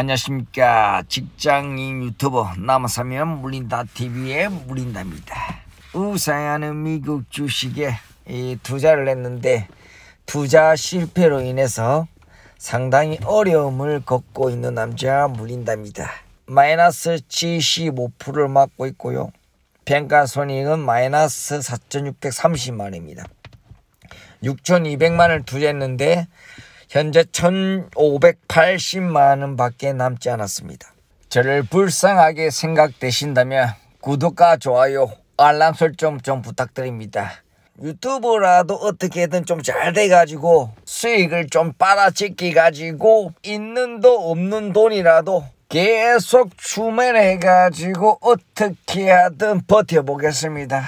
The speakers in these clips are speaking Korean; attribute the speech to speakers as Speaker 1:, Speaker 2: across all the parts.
Speaker 1: 안녕하십니까 직장인 유튜버 남아사면 물린다 t v 에물린답니다 우상하는 미국 주식에 투자를 했는데 투자 실패로 인해서 상당히 어려움을 겪고 있는 남자 물린답니다 마이너스 75%를 맞고 있고요 평가손익은 마이너스 4630만원입니다 6200만원을 투자했는데 현재 1,580만 원 밖에 남지 않았습니다. 저를 불쌍하게 생각되신다면 구독과 좋아요, 알람 설정 좀 부탁드립니다. 유튜브라도 어떻게든 좀 잘 돼가지고 수익을 좀빨아치기 가지고 있는 돈 없는 돈이라도 계속 주문해가지고 어떻게 하든 버텨보겠습니다.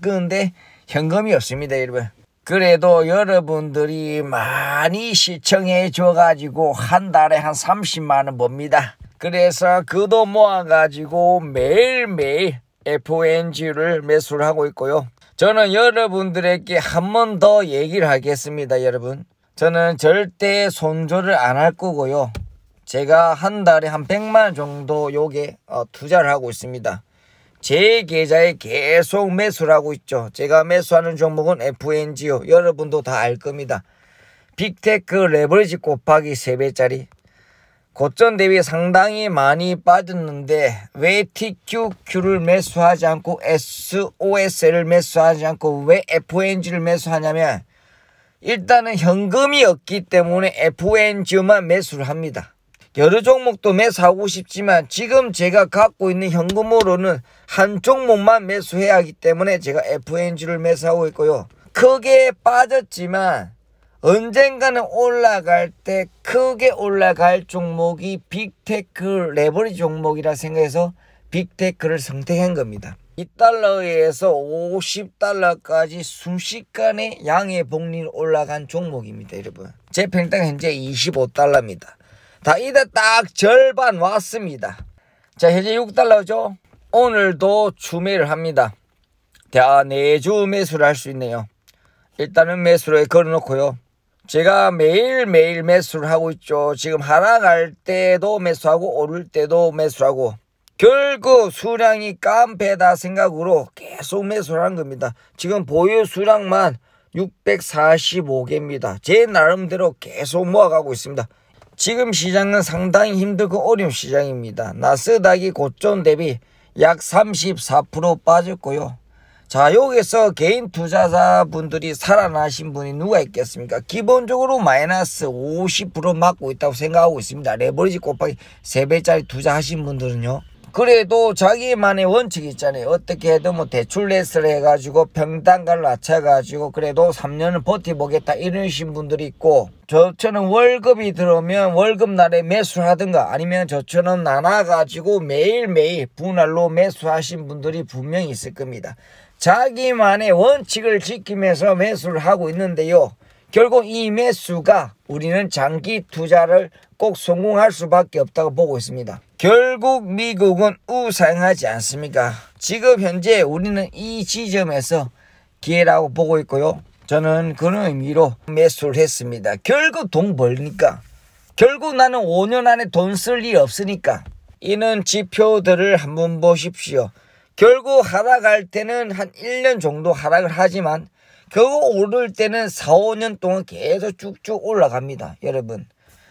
Speaker 1: 근데 아, 현금이 없습니다 여러분. 그래도 여러분들이 많이 시청해 줘가지고 한 달에 한 30만원 봅니다. 그래서 그도 모아가지고 매일매일 FNG를 매수를 하고 있고요. 저는 여러분들에게 한 번 더 얘기를 하겠습니다. 여러분. 저는 절대 손절을 안 할 거고요. 제가 한 달에 한 100만 정도 요게 어, 투자를 하고 있습니다. 제 계좌에 계속 매수를 하고 있죠. 제가 매수하는 종목은 f n g 요 여러분도 다 알 겁니다. 빅테크 레버리지 곱하기 3배짜리. 고점 대비 상당히 많이 빠졌는데 왜 TQQ를 매수하지 않고 SOS를 매수하지 않고 왜 FNG를 매수하냐면 일단은 현금이 없기 때문에 FNG만 매수를 합니다. 여러 종목도 매수하고 싶지만 지금 제가 갖고 있는 현금으로는 한 종목만 매수해야 하기 때문에 제가 FNG를 매수하고 있고요. 크게 빠졌지만 언젠가는 올라갈 때 크게 올라갈 종목이 빅테크 레버리 종목이라 생각해서 빅테크를 선택한 겁니다. 2달러에서 50달러까지 순식간에 양의 복리를 올라간 종목입니다. 여러분 제 평당 현재 25달러입니다. 다 이제 딱 절반 왔습니다. 자 현재 6달러죠. 오늘도 주매를 합니다. 대내주 매수를 할 수 있네요. 일단은 매수를 걸어놓고요. 제가 매일매일 매수를 하고 있죠. 지금 하락할 때도 매수하고 오를 때도 매수하고 결국 수량이 깜패다 생각으로 계속 매수를 한 겁니다. 지금 보유 수량만 645개입니다. 제 나름대로 계속 모아가고 있습니다. 지금 시장은 상당히 힘들고 어려운 그 시장입니다. 나스닥이 고점 대비 약 34% 빠졌고요. 자 여기서 개인 투자자분들이 살아나신 분이 누가 있겠습니까? 기본적으로 마이너스 50% 맞고 있다고 생각하고 있습니다. 레버리지 곱하기 3배짜리 투자하신 분들은요. 그래도 자기만의 원칙이 있잖아요. 어떻게 해도 뭐 대출 레스를 해가지고 평당가를 낮춰가지고 그래도 3년을 버티보겠다 이러신 분들이 있고 저처럼 월급이 들어오면 월급날에 매수를 하든가 아니면 저처럼 나눠가지고 매일매일 분할로 매수하신 분들이 분명히 있을 겁니다. 자기만의 원칙을 지키면서 매수를 하고 있는데요. 결국 이 매수가 우리는 장기 투자를 꼭 성공할 수밖에 없다고 보고 있습니다. 결국 미국은 우상하지 않습니까? 지금 현재 우리는 이 지점에서 기회라고 보고 있고요. 저는 그런 의미로 매수를 했습니다. 결국 돈 벌니까. 결국 나는 5년 안에 돈 쓸일 없으니까. 이는 지표들을 한번 보십시오. 결국 하락할 때는 한 1년 정도 하락을 하지만 겨우 그 오를 때는 4, 5년 동안 계속 쭉쭉 올라갑니다. 여러분.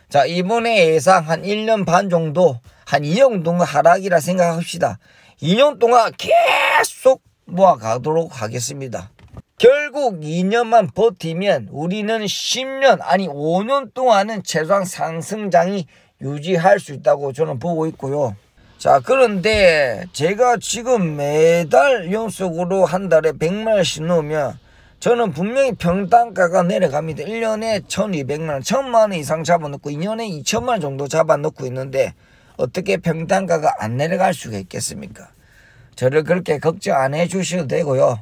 Speaker 1: 자, 이번에 예상 한 1년 반 정도, 한 2년 동안 하락이라 생각합시다. 2년 동안 계속 모아가도록 하겠습니다. 결국 2년만 버티면 우리는 10년, 아니 5년 동안은 최소한 상승장이 유지할 수 있다고 저는 보고 있고요. 자 그런데 제가 지금 매달 연속으로 한 달에 100만원씩 넣으면 저는 분명히 평단가가 내려갑니다. 1년에 1200만원, 1000만원 이상 잡아놓고 2년에 2천만원 정도 잡아놓고 있는데 어떻게 평단가가 안 내려갈 수가 있겠습니까? 저를 그렇게 걱정 안 해주셔도 되고요.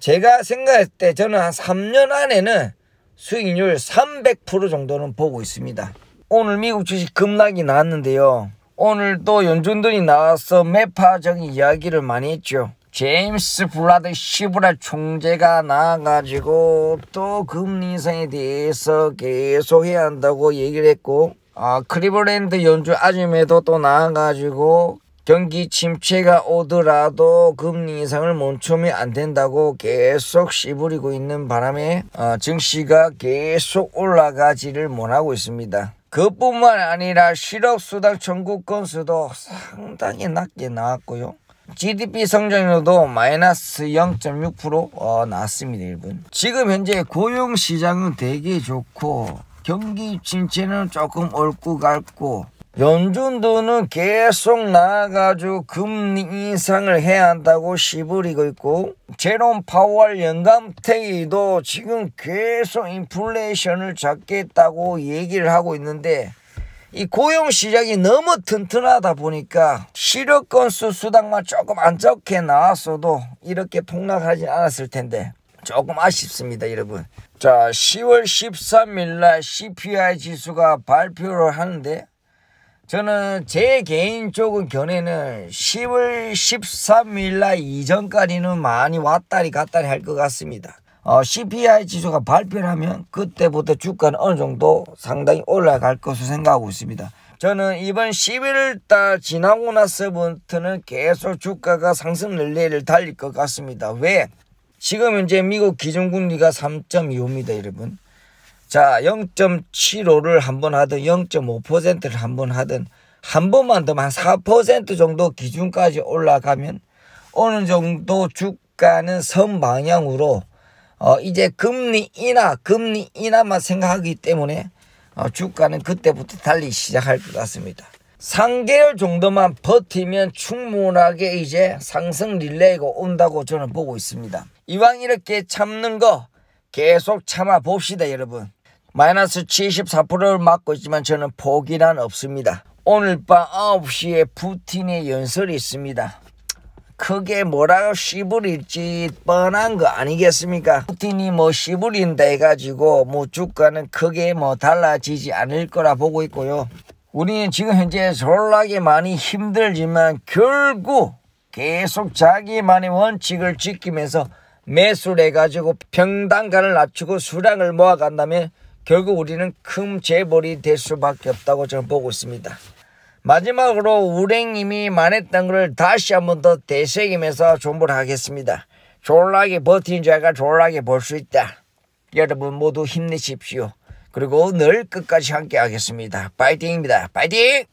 Speaker 1: 제가 생각할 때 저는 한 3년 안에는 수익률 300% 정도는 보고 있습니다. 오늘 미국 주식 급락이 나왔는데요. 오늘 또 연준들이 나와서 매파적인 이야기를 많이 했죠. 제임스 블라드 시브라 총재가 나와가지고 또 금리 인상에 대해서 계속 해야 한다고 얘기를 했고 아, 크리블랜드 연주 아줌에도 또 나와가지고 경기 침체가 오더라도 금리 인상을 멈추면 안 된다고 계속 씨부리고 있는 바람에 아, 증시가 계속 올라가지를 못하고 있습니다. 그뿐만 아니라 실업수당 청구 건수도 상당히 낮게 나왔고요. GDP 성장률도 마이너스 0.6% 어, 나왔습니다. 일본. 지금 현재 고용 시장은 되게 좋고 경기 진체는 조금 옳고 갈고 연준도는 계속 나아가지고 금리 인상을 해야 한다고 시부리고 있고 제롬 파월 연감태기도 지금 계속 인플레이션을 잡겠다고 얘기를 하고 있는데 이 고용 시장이 너무 튼튼하다 보니까 실업 건수 수당만 조금 안 적게 나왔어도 이렇게 폭락하지 않았을 텐데 조금 아쉽습니다 여러분 자 10월 13일 날 CPI 지수가 발표를 하는데 저는 제 개인적인 견해는 10월 13일 날 이전까지는 많이 왔다리 갔다리 할 것 같습니다 어, CPI 지수가 발표를 하면 그때부터 주가는 어느 정도 상당히 올라갈 것으로 생각하고 있습니다. 저는 이번 11월달 지나고 나서부터는 계속 주가가 상승 릴레이를 달릴 것 같습니다. 왜? 지금 현재 미국 기준금리가 3.25입니다, 여러분. 자, 0.75를 한번 하든 0.5%를 한번 하든 한 번만 더한4% 정도 기준까지 올라가면 어느 정도 주가는 선 방향으로 어, 이제 금리 인하, 금리 인하만 생각하기 때문에 어, 주가는 그때부터 달리 시작할 것 같습니다. 3개월 정도만 버티면 충분하게 이제 상승 릴레이가 온다고 저는 보고 있습니다. 이왕 이렇게 참는 거 계속 참아 봅시다 여러분. 마이너스 74%를 맞고 있지만 저는 포기란 없습니다. 오늘 밤 9시에 푸틴의 연설이 있습니다. 크게 뭐라고 씨부릴지 뻔한 거 아니겠습니까? 푸틴이 뭐 씨부린다 해가지고 뭐 주가는 크게 뭐 달라지지 않을 거라 보고 있고요. 우리는 지금 현재 졸라게 많이 힘들지만 결국 계속 자기만의 원칙을 지키면서 매수를 해가지고 평단가를 낮추고 수량을 모아간 다면 결국 우리는 큰 재벌이 될 수밖에 없다고 저는 보고 있습니다. 마지막으로 우랭님이 말했던 걸 다시 한 번 더 되새기면서 존불하겠습니다. 졸라게 버틴 자가 졸라게 볼 수 있다. 여러분 모두 힘내십시오. 그리고 늘 끝까지 함께 하겠습니다. 파이팅입니다. 파이팅!